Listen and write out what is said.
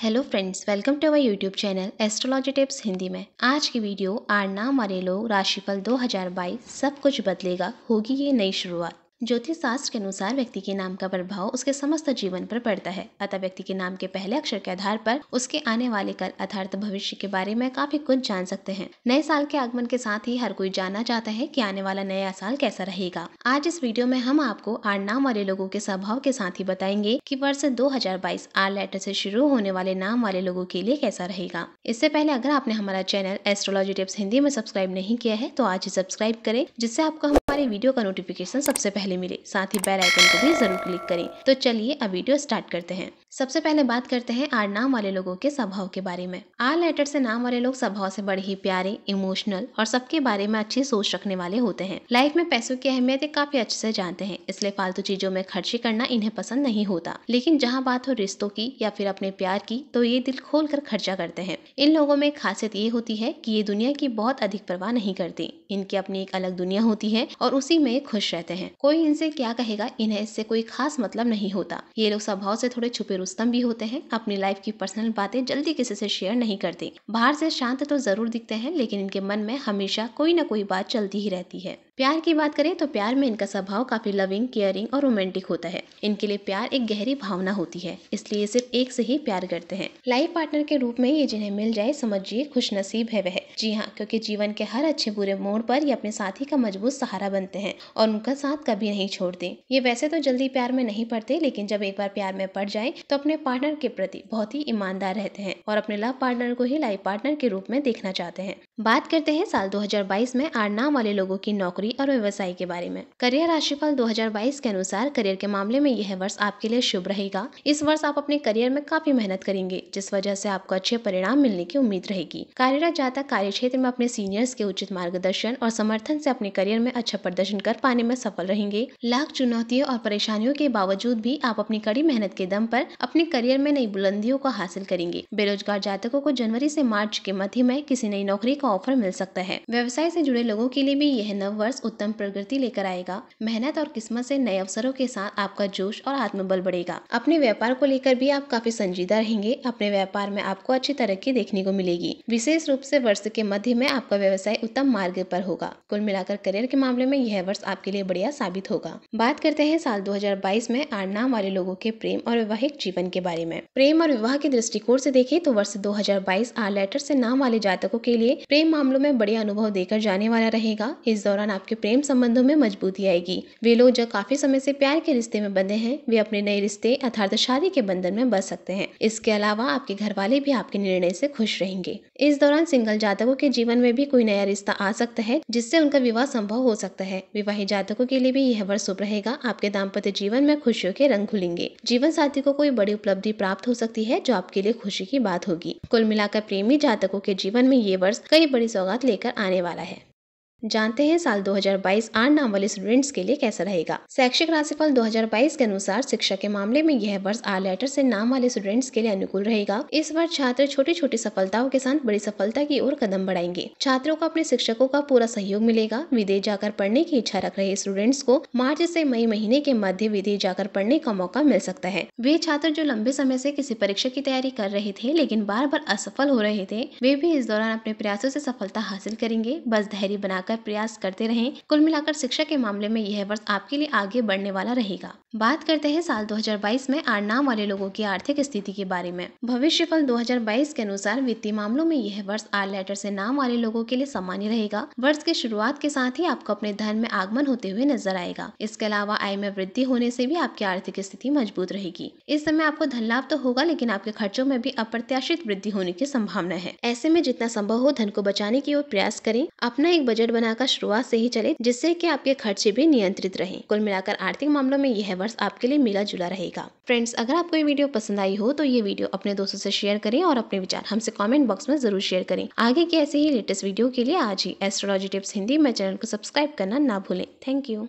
hello friends welcome to our YouTube channel astrology tips Hindi में आज की वीडियो आर नाम वाले लोग राशिफल 2022 सब कुछ बदलेगा होगी ये नई शुरुआत ज्योतिष शास्त्र के अनुसार व्यक्ति के नाम का प्रभाव उसके समस्त जीवन पर पड़ता है अतः व्यक्ति के नाम के पहले अक्षर के आधार पर उसके आने वाले कल अर्थात भविष्य के बारे में काफी कुछ जान सकते हैं नए साल के आगमन के साथ ही हर कोई जाना चाहता है कि आने वाला नया साल कैसा रहेगा आज इस वीडियो में हम आपको आठ नाम वाले लोगों के स्वभाव के साथ ही बताएंगे की वर्ष दो हजार बाईस आर लेटर ऐसी शुरू होने वाले नाम वाले लोगों के लिए कैसा रहेगा इससे पहले अगर आपने हमारा चैनल एस्ट्रोलॉजी टिप्स हिंदी में सब्सक्राइब नहीं किया है तो आज ही सब्सक्राइब करें जिससे आपको हमारी वीडियो का नोटिफिकेशन सबसे पहले मिले साथ ही बेल आइकन को भी जरूर क्लिक करें तो चलिए अब वीडियो स्टार्ट करते हैं सबसे पहले बात करते हैं आर नाम वाले लोगों के स्वभाव के बारे में आर लेटर से नाम वाले लोग स्वभाव से बड़े ही प्यारे इमोशनल और सबके बारे में अच्छी सोच रखने वाले होते हैं लाइफ में पैसों की अहमियत काफी अच्छे से जानते हैं इसलिए फालतू चीजों में खर्ची करना इन्हें पसंद नहीं होता लेकिन जहाँ बात हो रिश्तों की या फिर अपने प्यार की तो ये दिल खोल कर खर्चा करते हैं इन लोगों में खासियत ये होती है की ये दुनिया की बहुत अधिक परवाह नहीं करती इनकी अपनी एक अलग दुनिया होती है और उसी में खुश रहते हैं कोई इनसे क्या कहेगा इन्हें इससे कोई खास मतलब नहीं होता ये लोग स्वभाव से थोड़े छुपे रुस्तम भी होते हैं अपनी लाइफ की पर्सनल बातें जल्दी किसी से शेयर नहीं करते बाहर से शांत तो ज़रूर दिखते हैं लेकिन इनके मन में हमेशा कोई ना कोई बात चलती ही रहती है प्यार की बात करें तो प्यार में इनका स्वभाव काफ़ी लविंग केयरिंग और रोमांटिक होता है इनके लिए प्यार एक गहरी भावना होती है इसलिए सिर्फ एक से ही प्यार करते हैं लाइफ पार्टनर के रूप में ये जिन्हें मिल जाए समझिए खुश नसीब है वह जी हाँ क्योंकि जीवन के हर अच्छे बुरे मोड़ पर ये अपने साथी का मजबूत सहारा बनते हैं और उनका साथ कभी नहीं छोड़ते ये वैसे तो जल्दी प्यार में नहीं पड़ते लेकिन जब एक बार प्यार में पड़ जाए तो अपने पार्टनर के प्रति बहुत ही ईमानदार रहते हैं और अपने लव पार्टनर को ही लाइफ पार्टनर के रूप में देखना चाहते हैं बात करते हैं साल दो में आर नाम वाले लोगों की नौकरी नौकरी और व्यवसाय के बारे में करियर राशिफल 2022 के अनुसार करियर के मामले में यह वर्ष आपके लिए शुभ रहेगा इस वर्ष आप अपने करियर में काफी मेहनत करेंगे जिस वजह से आपको अच्छे परिणाम मिलने की उम्मीद रहेगी कार्यरत जाता कार्य क्षेत्र में अपने सीनियर्स के उचित मार्गदर्शन और समर्थन से अपने करियर में अच्छा प्रदर्शन कर पाने में सफल रहेंगे लाख चुनौतियों और परेशानियों के बावजूद भी आप अपनी कड़ी मेहनत के दम पर अपने करियर में नई बुलंदियों को हासिल करेंगे बेरोजगार जातकों को जनवरी से मार्च के मध्य में किसी नई नौकरी का ऑफर मिल सकता है व्यवसाय से जुड़े लोगों के लिए भी यह नव वर्ष उत्तम प्रगति लेकर आएगा मेहनत और किस्मत से नए अवसरों के साथ आपका जोश और आत्मबल बढ़ेगा अपने व्यापार को लेकर भी आप काफी संजीदा रहेंगे अपने व्यापार में आपको अच्छी तरक्की देखने को मिलेगी विशेष रूप से वर्ष के मध्य में आपका व्यवसाय उत्तम मार्ग पर होगा कुल मिलाकर करियर के मामले में यह वर्ष आपके लिए बढ़िया साबित होगा बात करते हैं साल 2022 में आर नाम वाले लोगों के प्रेम और वैवाहिक जीवन के बारे में प्रेम और विवाह के दृष्टिकोण से देखें तो वर्ष 2022 आर लेटर से नाम वाले जातकों के लिए प्रेम मामलों में बड़े अनुभव देकर जाने वाला रहेगा इस दौरान आप आपके प्रेम संबंधों में मजबूती आएगी वे लोग जो काफी समय से प्यार के रिश्ते में बंधे हैं वे अपने नए रिश्ते अर्थात शादी के बंधन में बच सकते हैं इसके अलावा आपके घर वाले भी आपके निर्णय से खुश रहेंगे इस दौरान सिंगल जातकों के जीवन में भी कोई नया रिश्ता आ सकता है जिससे उनका विवाह संभव हो सकता है विवाहित जातकों के लिए भी यह वर्ष शुभ रहेगा आपके दाम्पत्य जीवन में खुशियों के रंग खुलेंगे जीवन साथी को कोई बड़ी उपलब्धि प्राप्त हो सकती है जो आपके लिए खुशी की बात होगी कुल मिलाकर प्रेमी जातकों के जीवन में ये वर्ष कई बड़ी सौगात लेकर आने वाला है जानते हैं साल 2022 आठ नाम वाले स्टूडेंट्स के लिए कैसा रहेगा शैक्षिक राशिफल 2022 के अनुसार शिक्षा के मामले में यह वर्ष आर लेटर से नाम वाले स्टूडेंट्स के लिए अनुकूल रहेगा इस बार छात्र छोटी छोटी सफलताओं के साथ बड़ी सफलता की ओर कदम बढ़ाएंगे छात्रों को अपने शिक्षकों का पूरा सहयोग मिलेगा विदेश जाकर पढ़ने की इच्छा रख रहे स्टूडेंट्स को मार्च ऐसी मई महीने के मध्य विदेश जाकर पढ़ने का मौका मिल सकता है वे छात्र जो लंबे समय ऐसी किसी परीक्षा की तैयारी कर रहे थे लेकिन बार बार असफल हो रहे थे वे भी इस दौरान अपने प्रयासों ऐसी सफलता हासिल करेंगे बस धैर्य बनाकर मिलाकर प्रयास करते रहें कुल मिलाकर शिक्षा के मामले में यह वर्ष आपके लिए आगे बढ़ने वाला रहेगा बात करते हैं साल 2022 में आर नाम वाले लोगों की आर्थिक स्थिति के बारे में भविष्य फल के अनुसार वित्तीय मामलों में यह वर्ष आर लेटर से नाम वाले लोगों के लिए सामान्य रहेगा वर्ष के शुरुआत के साथ ही आपको अपने धन में आगमन होते हुए नजर आएगा इसके अलावा आय में वृद्धि होने से भी आपकी आर्थिक स्थिति मजबूत रहेगी इस समय आपको धन लाभ तो होगा लेकिन आपके खर्चों में भी अप्रत्याशित वृद्धि होने की संभावना है ऐसे में जितना संभव हो धन को बचाने की ओर प्रयास करें अपना एक बजट बनाकर शुरुआत से ही चले जिससे कि आपके खर्चे भी नियंत्रित रहे कुल मिलाकर आर्थिक मामलों में यह वर्ष आपके लिए मिला जुला रहेगा फ्रेंड्स अगर आपको ये वीडियो पसंद आई हो तो ये वीडियो अपने दोस्तों से शेयर करें और अपने विचार हमसे कमेंट बॉक्स में जरूर शेयर करें आगे की ऐसे ही लेटेस्ट वीडियो के लिए आज ही एस्ट्रोलॉजी टिप्स हिंदी में चैनल को सब्सक्राइब करना ना भूलें थैंक यू